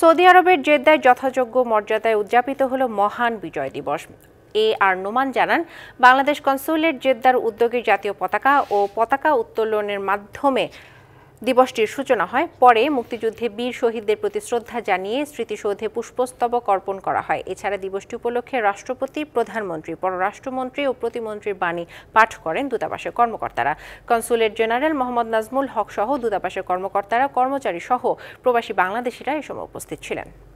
Saudi আরবের জেদ্দায় যথাযোগ্য মর্যাদায় উদযাপিত হল মহান বিজয় দিবস এ আর নোমান জানান বাংলাদেশ কনসুলেট জেদ্দার উদ্যোগে জাতীয় পতাকা ও পতাকা উত্তোলনের মাধ্যমে দিবসটির সূচনা হয় পরে মুক্তিযুদ্ধে বীর শহীদদের প্রতি শ্রদ্ধা জানিয়ে স্মৃতিসৌধে পুষ্পস্তবক অর্পণ করা হয় এছাড়া দিবসটি উপলক্ষে রাষ্ট্রপতি প্রধানমন্ত্রী পররাষ্ট্রমন্ত্রী ও প্রতিমন্ত্রীর বাণী পাঠ করেন দূতাবাসের কর্মকর্তারা কনসুলেট জেনারেল মোহাম্মদ নাজমুল হক সহ দূতাবাসের কর্মকর্তারা কর্মচারী সহ প্রবাসী বাংলাদেশিরা এ সময় উপস্থিত ছিলেন